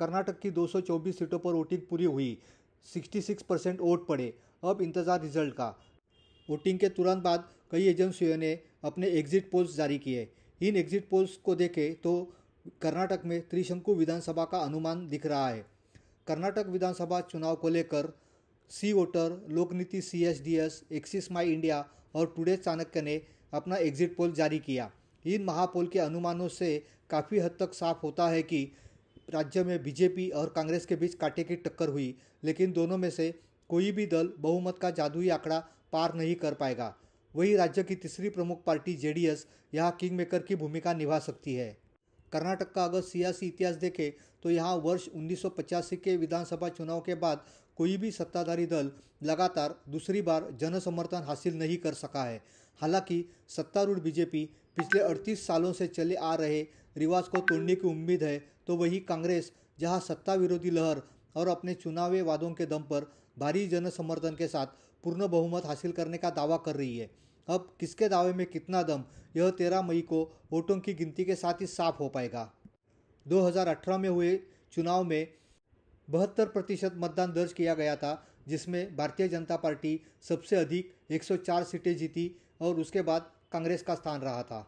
कर्नाटक की 224 सीटों पर वोटिंग पूरी हुई 66 परसेंट वोट पड़े अब इंतज़ार रिजल्ट का वोटिंग के तुरंत बाद कई एजेंसियों ने अपने एग्जिट पोल्स जारी किए इन एग्जिट पोल्स को देखें तो कर्नाटक में त्रिशंकु विधानसभा का अनुमान दिख रहा है कर्नाटक विधानसभा चुनाव को लेकर C voter Lokniti C S D S Axis My India और टुडे चाणक्य ने अपना एग्जिट पोल जारी किया इन महापोल के अनुमानों से काफ़ी हद तक साफ होता है कि राज्य में बीजेपी और कांग्रेस के बीच काटे की टक्कर हुई लेकिन दोनों में से कोई भी दल बहुमत का जादुई आंकड़ा पार नहीं कर पाएगा वही राज्य की तीसरी प्रमुख पार्टी जेडीएस यहाँ किंग मेकर की भूमिका निभा सकती है कर्नाटक का अगर सियासी इतिहास देखें तो यहाँ वर्ष उन्नीस के विधानसभा चुनाव के बाद कोई भी सत्ताधारी दल लगातार दूसरी बार जनसमर्थन हासिल नहीं कर सका है हालांकि सत्तारूढ़ बीजेपी पिछले 38 सालों से चले आ रहे रिवाज को तोड़ने की उम्मीद है तो वही कांग्रेस जहां सत्ता विरोधी लहर और अपने चुनावी वादों के दम पर भारी जनसमर्थन के साथ पूर्ण बहुमत हासिल करने का दावा कर रही है अब किसके दावे में कितना दम यह तेरह मई को वोटों की गिनती के साथ ही साफ हो पाएगा 2018 में हुए चुनाव में बहत्तर प्रतिशत मतदान दर्ज किया गया था जिसमें भारतीय जनता पार्टी सबसे अधिक 104 सीटें जीती और उसके बाद कांग्रेस का स्थान रहा था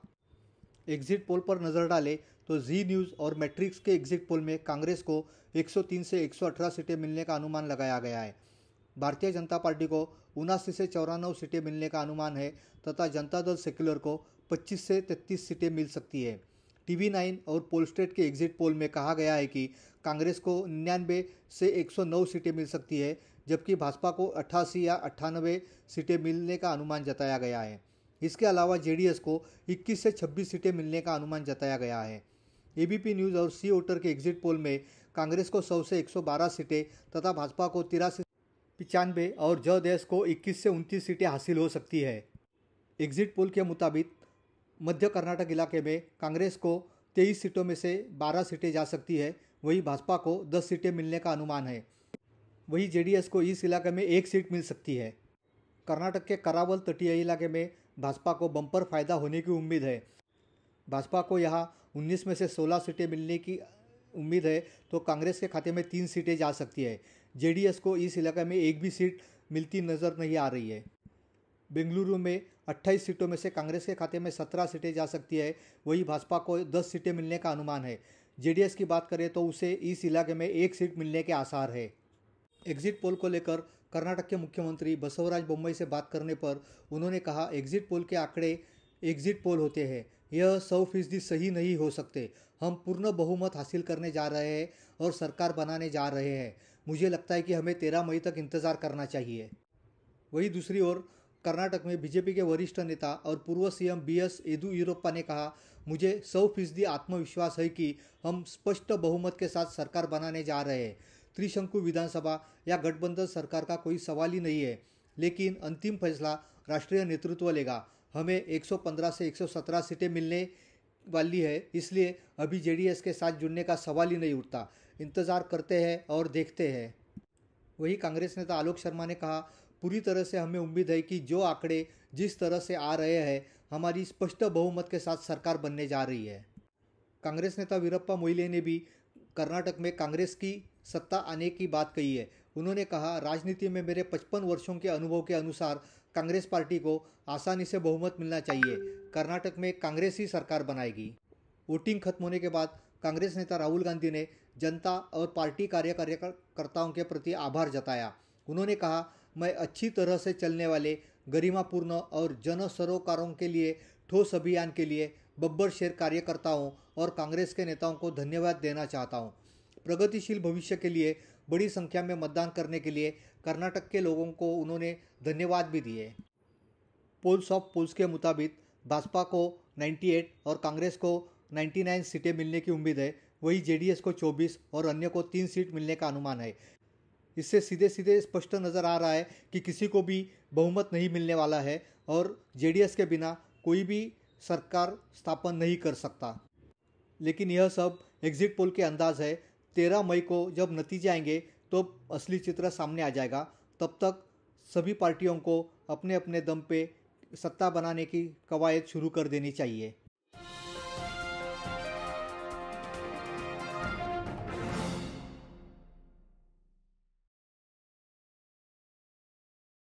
एग्जिट पोल पर नज़र डालें तो जी न्यूज़ और मैट्रिक्स के एग्जिट पोल में कांग्रेस को 103 से 118 सीटें मिलने का अनुमान लगाया गया है भारतीय जनता पार्टी को उनासी से चौरानवे सीटें मिलने का अनुमान है तथा जनता दल सेक्युलर को 25 से 33 सीटें मिल सकती है टीवी नाइन और पोलस्टेट के एग्जिट पोल में कहा गया है कि कांग्रेस को निन्यानवे से 109 सीटें मिल सकती है जबकि भाजपा को अट्ठासी या अट्ठानवे सीटें मिलने का अनुमान जताया गया है इसके अलावा जे को 21 से 26 सीटें मिलने का अनुमान जताया गया है ए न्यूज़ और सी ओटर के एग्जिट पोल में कांग्रेस को 100 से 112 सीटें तथा भाजपा को तिरासी पचानवे और जयदेश को 21 से उनतीस सीटें हासिल हो सकती है एग्जिट पोल के मुताबिक मध्य कर्नाटक इलाके में कांग्रेस को 23 सीटों में से 12 सीटें जा सकती है वहीं भाजपा को 10 सीटें मिलने का अनुमान है वहीं जे को इस इलाके में एक सीट मिल सकती है कर्नाटक के करावल तटीय इलाके में भाजपा को बम्पर फायदा होने की उम्मीद है भाजपा को यहाँ उन्नीस में से सोलह सीटें मिलने की उम्मीद है तो कांग्रेस के खाते में तीन सीटें जा सकती है जेडीएस को इस इलाके में एक भी सीट मिलती नज़र नहीं आ रही है बेंगलुरु में 28 सीटों में से कांग्रेस के खाते में 17 सीटें जा सकती है वही भाजपा को 10 सीटें मिलने का अनुमान है जेडीएस की बात करें तो उसे इस इलाके में एक सीट मिलने के आसार है एग्जिट पोल को लेकर कर्नाटक के मुख्यमंत्री बसवराज बम्बई से बात करने पर उन्होंने कहा एग्जिट पोल के आंकड़े एग्जिट पोल होते हैं यह सौ फीसदी सही नहीं हो सकते हम पूर्ण बहुमत हासिल करने जा रहे हैं और सरकार बनाने जा रहे हैं मुझे लगता है कि हमें तेरह मई तक इंतज़ार करना चाहिए वहीं दूसरी ओर कर्नाटक में बीजेपी के वरिष्ठ नेता और पूर्व सीएम बी एस येदुरप्पा ने कहा मुझे सौ फीसदी आत्मविश्वास है कि हम स्पष्ट बहुमत के साथ सरकार बनाने जा रहे हैं त्रिशंकु विधानसभा या गठबंधन सरकार का कोई सवाल ही नहीं है लेकिन अंतिम फैसला राष्ट्रीय नेतृत्व लेगा हमें 115 से 117 सीटें मिलने वाली है इसलिए अभी जेडीएस के साथ जुड़ने का सवाल ही नहीं उठता इंतज़ार करते हैं और देखते हैं वही कांग्रेस नेता आलोक शर्मा ने कहा पूरी तरह से हमें उम्मीद है कि जो आंकड़े जिस तरह से आ रहे हैं हमारी स्पष्ट बहुमत के साथ सरकार बनने जा रही है कांग्रेस नेता वीरप्पा मोइले ने भी कर्नाटक में कांग्रेस की सत्ता आने की बात कही है उन्होंने कहा राजनीति में मेरे 55 वर्षों के अनुभव के अनुसार कांग्रेस पार्टी को आसानी से बहुमत मिलना चाहिए कर्नाटक में कांग्रेस ही सरकार बनाएगी वोटिंग खत्म होने के बाद कांग्रेस नेता राहुल गांधी ने जनता और पार्टी कार्य कार्यकर्ताओं के प्रति आभार जताया उन्होंने कहा मैं अच्छी तरह से चलने वाले गरिमापूर्ण और जन सरोकारों के लिए ठोस अभियान के लिए बब्बर शेर कार्यकर्ताओं और कांग्रेस के नेताओं को धन्यवाद देना चाहता हूँ प्रगतिशील भविष्य के लिए बड़ी संख्या में मतदान करने के लिए कर्नाटक के लोगों को उन्होंने धन्यवाद भी दिए पोल्स ऑफ पोल्स के मुताबिक भाजपा को 98 और कांग्रेस को 99 सीटें मिलने की उम्मीद है वहीं जेडीएस को 24 और अन्य को तीन सीट मिलने का अनुमान है इससे सीधे सीधे स्पष्ट नज़र आ रहा है कि किसी को भी बहुमत नहीं मिलने वाला है और जेडीएस के बिना कोई भी सरकार स्थापन नहीं कर सकता लेकिन यह सब एग्जिट पोल के अंदाज है तेरह मई को जब नतीजे आएंगे तो असली चित्र सामने आ जाएगा तब तक सभी पार्टियों को अपने अपने दम पे सत्ता बनाने की कवायद शुरू कर देनी चाहिए